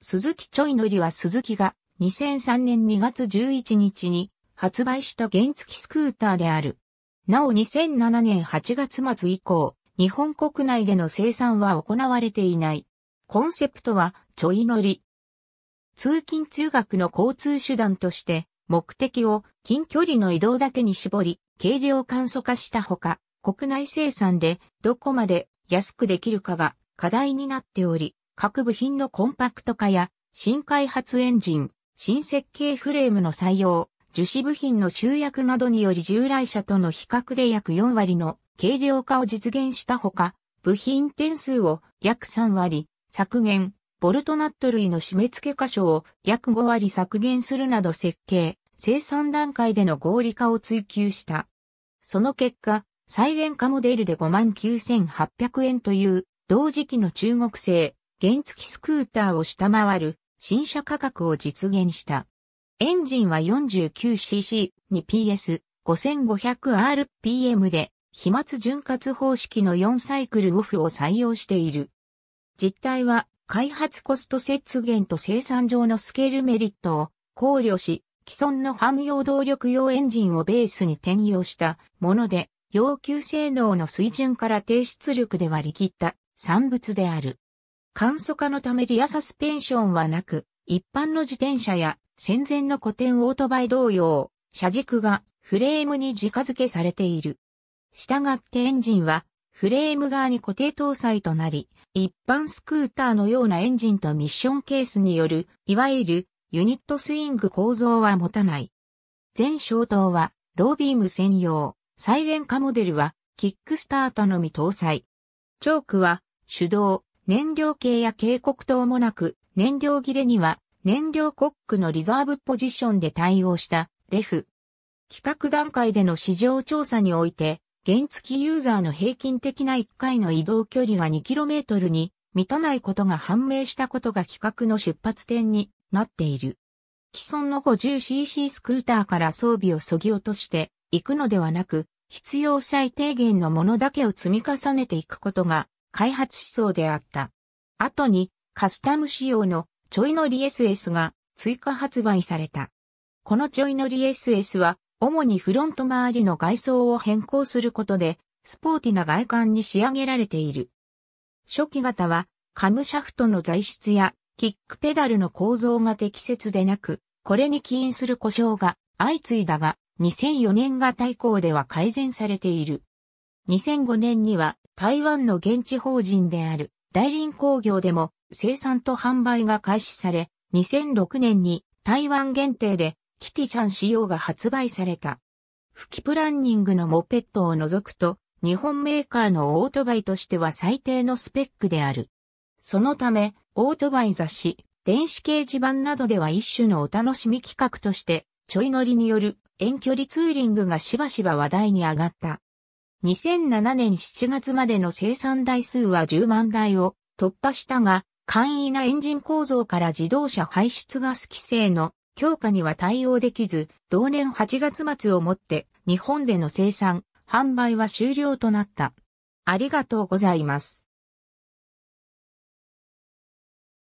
鈴木ちょいのりは鈴木が2003年2月11日に発売した原付スクーターである。なお2007年8月末以降、日本国内での生産は行われていない。コンセプトはちょい乗り。通勤通学の交通手段として、目的を近距離の移動だけに絞り、軽量簡素化したほか、国内生産でどこまで安くできるかが課題になっており、各部品のコンパクト化や、新開発エンジン、新設計フレームの採用、樹脂部品の集約などにより従来車との比較で約4割の軽量化を実現したほか、部品点数を約3割削減、ボルトナット類の締め付け箇所を約5割削減するなど設計、生産段階での合理化を追求した。その結果、サイレン化モデルで59,800円という同時期の中国製原付スクーターを下回る新車価格を実現した。エンジンは 49cc に PS5500rpm で飛沫潤滑方式の4サイクルオフを採用している。実態は開発コスト節減と生産上のスケールメリットを考慮し、既存のフム用動力用エンジンをベースに転用したもので、要求性能の水準から低出力で割り切った産物である。簡素化のためリアサスペンションはなく、一般の自転車や戦前の古典オートバイ同様、車軸がフレームに直付けされている。したがってエンジンはフレーム側に固定搭載となり、一般スクーターのようなエンジンとミッションケースによる、いわゆるユニットスイング構造は持たない。全消灯はロービーム専用、サイレン化モデルはキックスタートのみ搭載。チョークは手動、燃料系や警告等もなく、燃料切れには燃料コックのリザーブポジションで対応したレフ。企画段階での市場調査において、原付きユーザーの平均的な1回の移動距離が 2km に満たないことが判明したことが企画の出発点になっている。既存の 50cc スクーターから装備を削ぎ落としていくのではなく、必要最低限のものだけを積み重ねていくことが開発思想であった。後にカスタム仕様のちょい乗り SS が追加発売された。このちょい乗り SS は主にフロント周りの外装を変更することでスポーティな外観に仕上げられている。初期型はカムシャフトの材質やキックペダルの構造が適切でなく、これに起因する故障が相次いだが、2004年型以降では改善されている。2005年には台湾の現地法人である大林工業でも生産と販売が開始され、2006年に台湾限定でキティちゃん仕様が発売された。吹きプランニングのモペットを除くと、日本メーカーのオートバイとしては最低のスペックである。そのため、オートバイ雑誌、電子掲示板などでは一種のお楽しみ企画として、ちょい乗りによる遠距離ツーリングがしばしば話題に上がった。2007年7月までの生産台数は10万台を突破したが、簡易なエンジン構造から自動車排出ガス規制の強化には対応できず、同年8月末をもって日本での生産、販売は終了となった。ありがとうございます。